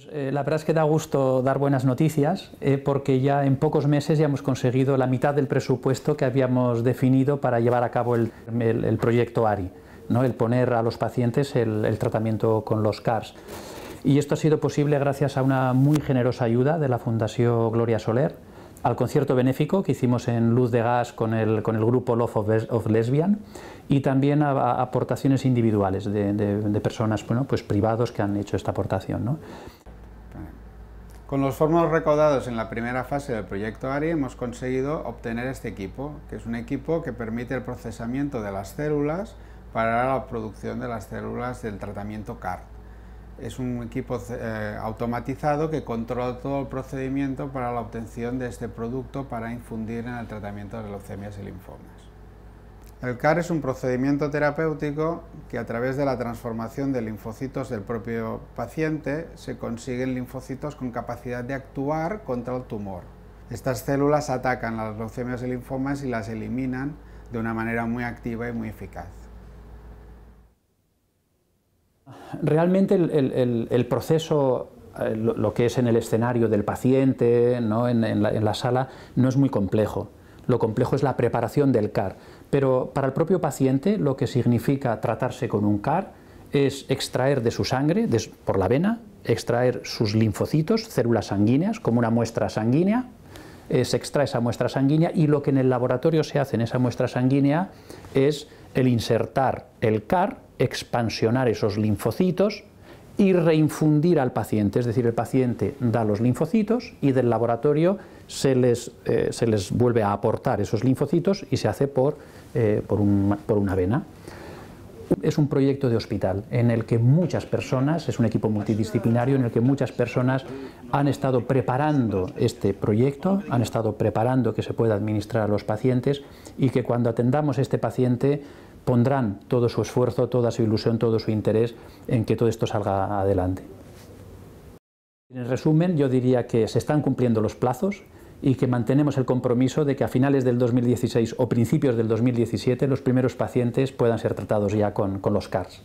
Pues, eh, la verdad es que da gusto dar buenas noticias eh, porque ya en pocos meses ya hemos conseguido la mitad del presupuesto que habíamos definido para llevar a cabo el, proyecto ARI, ¿no? el poner a los pacientes el, tratamiento con los CARS. Y esto ha sido posible gracias a una muy generosa ayuda de la Fundación Gloria Soler, al concierto benéfico que hicimos en Luz de Gas con el, grupo Love of, Lesbian y también a, aportaciones individuales de, personas bueno, pues privados que han hecho esta aportación. Con los fórmulos recaudados en la primera fase del proyecto ARI hemos conseguido obtener este equipo, que es un equipo que permite el procesamiento de las células para la producción de las células del tratamiento CAR. Es un equipo eh, automatizado que controla todo el procedimiento para la obtención de este producto para infundir en el tratamiento de leucemias y linfomas. El CAR es un procedimiento terapéutico que a través de la transformación de linfocitos del propio paciente se consiguen linfocitos con capacidad de actuar contra el tumor. Estas células atacan las leucemias y linfomas y las eliminan de una manera muy activa y muy eficaz. Realmente el, proceso eh, lo que es en el escenario del paciente, ¿no? en la sala, no es muy complejo lo complejo es la preparación del CAR, pero para el propio paciente lo que significa tratarse con un CAR es extraer de su sangre, por la vena, extraer sus linfocitos, células sanguíneas, como una muestra sanguínea, eh, se extrae esa muestra sanguínea y lo que en el laboratorio se hace en esa muestra sanguínea es el insertar el CAR, expansionar esos linfocitos, y reinfundir al paciente, es decir, el paciente da los linfocitos y del laboratorio se les, eh, se les vuelve a aportar esos linfocitos y se hace por, eh, por, por una vena. Es un proyecto de hospital en el que muchas personas, es un equipo multidisciplinario, en el que muchas personas han estado preparando este proyecto, han estado preparando que se pueda administrar a los pacientes y que cuando atendamos a este paciente pondrán todo su esfuerzo, toda su ilusión, todo su interés en que todo esto salga adelante. En resumen, yo diría que se están cumpliendo los plazos y que mantenemos el compromiso de que a finales del 2016 o principios del 2017 los primeros pacientes puedan ser tratados ya con, con los CARS.